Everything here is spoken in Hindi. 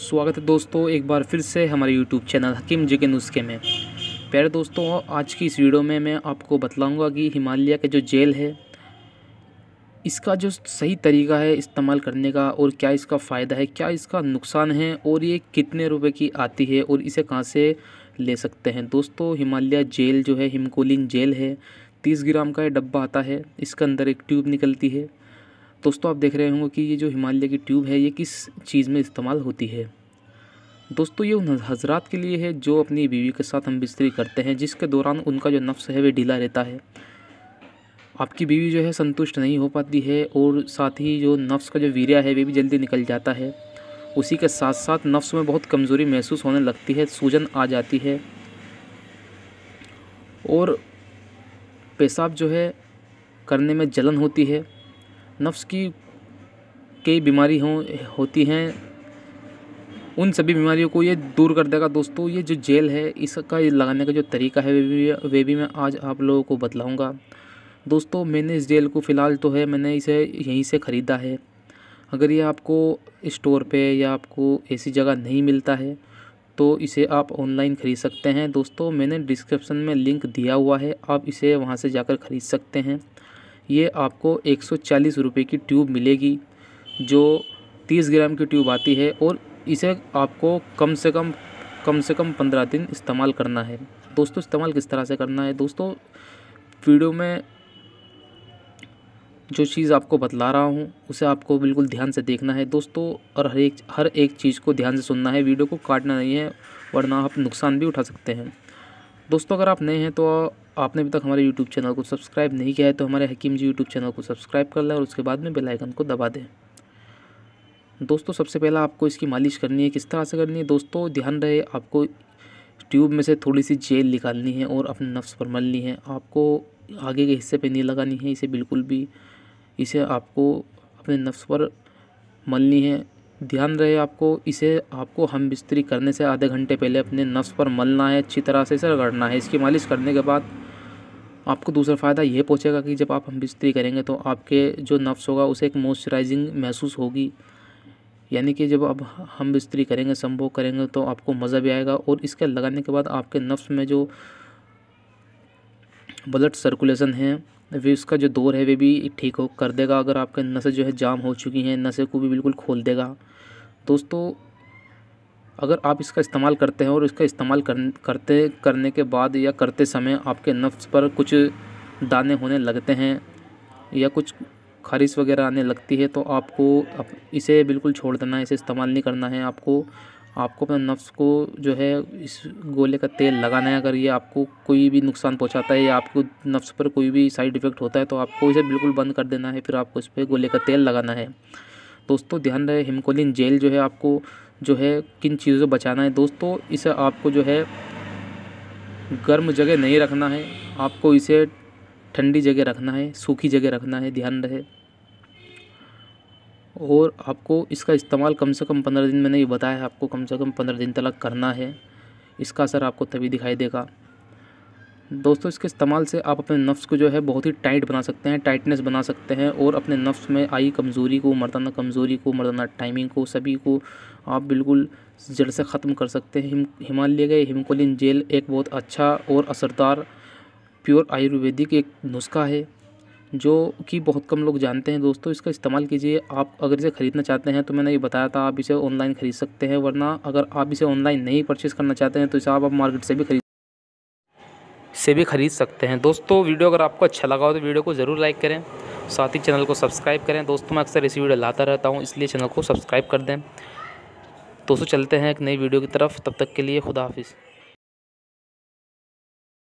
स्वागत है दोस्तों एक बार फिर से हमारे यूट्यूब चैनल हकीम जी के नुस्खे में प्यारे दोस्तों आज की इस वीडियो में मैं आपको बतलाऊँगा कि हिमालय का जो जेल है इसका जो सही तरीका है इस्तेमाल करने का और क्या इसका फ़ायदा है क्या इसका नुकसान है और ये कितने रुपए की आती है और इसे कहाँ से ले सकते हैं दोस्तों हिमालय जेल जो है हिमकोलिन जेल है तीस ग्राम का ये डब्बा आता है इसके अंदर एक ट्यूब निकलती है दोस्तों आप देख रहे होंगे कि ये जो हिमालय की ट्यूब है ये किस चीज़ में इस्तेमाल होती है दोस्तों ये उन हजरात के लिए है जो अपनी बीवी के साथ हम बिस्तरी करते हैं जिसके दौरान उनका जो नफ्स है वे ढीला रहता है आपकी बीवी जो है संतुष्ट नहीं हो पाती है और साथ ही जो नफ्स का जो वीरिया है वे भी जल्दी निकल जाता है उसी के साथ साथ नफ्स में बहुत कमज़ोरी महसूस होने लगती है सूजन आ जाती है और पेशाब जो है करने में जलन होती है नफ्स की कई बीमारी हो होती हैं उन सभी बीमारियों को ये दूर कर देगा दोस्तों ये जो जेल है इसका लगाने का जो तरीका है वे भी वे भी मैं आज आप लोगों को बतलाऊँगा दोस्तों मैंने इस जेल को फ़िलहाल तो है मैंने इसे यहीं से ख़रीदा है अगर ये आपको स्टोर पे या आपको ऐसी जगह नहीं मिलता है तो इसे आप ऑनलाइन ख़रीद सकते हैं दोस्तों मैंने डिस्क्रिप्शन में लिंक दिया हुआ है आप इसे वहाँ से जाकर ख़रीद सकते हैं ये आपको एक सौ चालीस रुपये की ट्यूब मिलेगी जो तीस ग्राम की ट्यूब आती है और इसे आपको कम से कम कम से कम पंद्रह दिन इस्तेमाल करना है दोस्तों इस्तेमाल किस तरह से करना है दोस्तों वीडियो में जो चीज़ आपको बतला रहा हूँ उसे आपको बिल्कुल ध्यान से देखना है दोस्तों और हर एक हर एक चीज़ को ध्यान से सुनना है वीडियो को काटना नहीं है वरना आप नुकसान भी उठा सकते हैं दोस्तों अगर आप नए हैं तो आपने अभी तक हमारे यूट्यूब चैनल को सब्सक्राइब नहीं किया है तो हमारे हकीम जी यूट्यूब चैनल को सब्सक्राइब कर लें और उसके बाद में बेलाइकन को दबा दें दोस्तों सबसे पहला आपको इसकी मालिश करनी है किस तरह से करनी है दोस्तों ध्यान रहे आपको ट्यूब में से थोड़ी सी जेल निकालनी है और अपने नफ्स पर मलनी है आपको आगे के हिस्से पे नहीं लगानी है इसे बिल्कुल भी इसे आपको अपने नफ्स पर मलनी है ध्यान रहे आपको इसे आपको हम बिस्तरी करने से आधे घंटे पहले अपने नफ्स पर मलना है अच्छी तरह से इसे रगड़ना है इसकी मालिश करने के बाद आपको दूसरा फ़ायदा ये पहुँचेगा कि जब आप हम बिस्तरी करेंगे तो आपके जो नफ्स होगा उसे एक मॉइस्चराइजिंग महसूस होगी यानी कि जब आप हम बिस्तरी करेंगे संभोग करेंगे तो आपको मज़ा भी आएगा और इसके लगाने के बाद आपके नफ्स में जो ब्लड सर्कुलेशन है वे उसका जो दौर है वे भी ठीक हो कर देगा अगर आपके नसें जो है जाम हो चुकी हैं नसें को भी बिल्कुल खोल देगा दोस्तों अगर आप इसका इस्तेमाल करते हैं और इसका इस्तेमाल कर, करते करने के बाद या करते समय आपके नफ्स पर कुछ दाने होने लगते हैं या कुछ खारिश वगैरह आने लगती है तो आपको अप, इसे बिल्कुल छोड़ देना है इसे इस्तेमाल नहीं करना है आपको आपको अपने नफ्स को जो है इस गोले का तेल लगाना है अगर ये आपको कोई भी नुकसान पहुंचाता है या आपको नफ्स पर कोई भी साइड इफ़ेक्ट होता है तो आपको इसे बिल्कुल बंद कर देना है फिर आपको इस पर गोले का तेल लगाना है दोस्तों ध्यान रहे हिमकोलिन जेल जो है आपको जो है किन चीज़ों से बचाना है दोस्तों इसे आपको जो है गर्म जगह नहीं रखना है आपको इसे ठंडी जगह रखना है सूखी जगह रखना है ध्यान रहे और आपको इसका इस्तेमाल कम से कम पंद्रह दिन मैंने ये बताया है आपको कम से कम पंद्रह दिन तक करना है इसका असर आपको तभी दिखाई देगा दोस्तों इसके इस्तेमाल से आप अपने नफ्स को जो है बहुत ही टाइट बना सकते हैं टाइटनेस बना सकते हैं और अपने नफ्स में आई कमज़ोरी को मर्दाना कमज़ोरी को मर्दाना टाइमिंग को सभी को आप बिल्कुल जड़ से ख़त्म कर सकते हैं हिमालय का हिमकोलिन जेल एक बहुत अच्छा और असरदार प्योर आयुर्वेदिक एक नुस्खा है जो कि बहुत कम लोग जानते हैं दोस्तों इसका इस्तेमाल कीजिए आप अगर इसे ख़रीदना चाहते हैं तो मैंने ये बताया था आप इसे ऑनलाइन ख़रीद सकते हैं वरना अगर आप इसे ऑनलाइन नहीं परचेज़ करना चाहते हैं तो इसे आप, आप मार्केट से भी खरीद से भी ख़रीद सकते हैं दोस्तों वीडियो अगर आपको अच्छा लगा हो तो वीडियो को ज़रूर लाइक करें साथ ही चैनल को सब्सक्राइब करें दोस्तों मैं अक्सर ऐसी वीडियो लाता रहता हूँ इसलिए चैनल को सब्सक्राइब कर दें दोस्तों चलते हैं एक नई वीडियो की तरफ तब तक के लिए खुदा हाफिज़